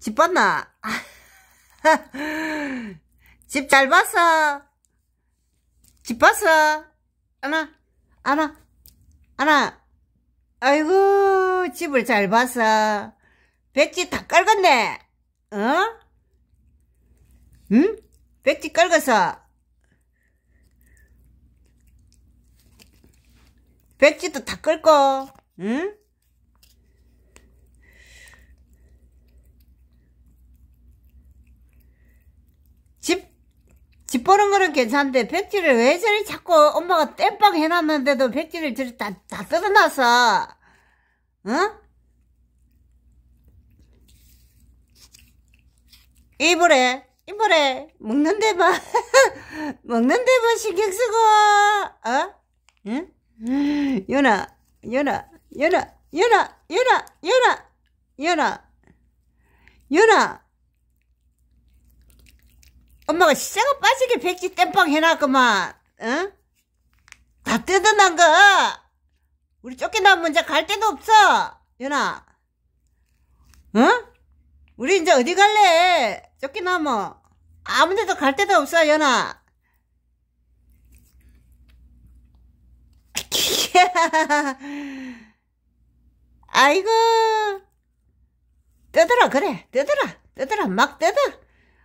집 봤나? 집 잘 봤어? 집 봤어? 아나, 아나, 아나. 아이고, 집을 잘 봤어. 백지 다 깔았네. 어? 응? 백지 깔았어. 백지도 다 끌고, 응? 집보는 거는 괜찮은데 백지를 왜 저리 자꾸 엄마가 땜빵 해놨는데도 백지를 저리 다, 다 뜯어놨어 응? 이불에 이불에 먹는 데만 먹는 데만 신경 쓰고 어? 응? 연아 연아 연아 연아 연아 연아 연아 연아 엄마가 시장가 빠지게 백지 땜빵 해놨구만. 응? 다 뜯어난 거. 우리 쫓겨나면 이제 갈 데도 없어. 연아. 응? 우리 이제 어디 갈래? 쫓겨나면. 아무 데도 갈 데도 없어, 연아. 아이고. 뜯어라, 그래. 뜯어라. 뜯어라. 막 뜯어.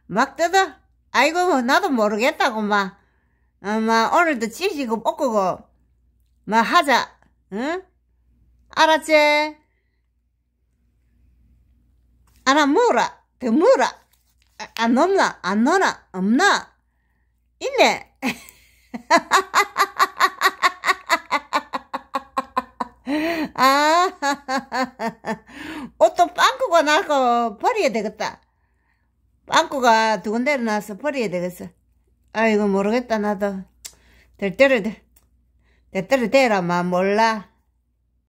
막 뜯어. 아이고 뭐, 나도 모르겠다고 막, 어, 막 오늘도 지지고 볶고 막 하자 응? 알았지? 알아 물어 더 물어 아, 안 넘나 안 넘나 없나 있네 아 옷도 빵꾸가 나고 버려야 되겠다 빵꾸가 두 군데로 나서 버려야 되겠어. 아이고 모르겠다 나도. 될 대로 될 대로 대라 마 몰라.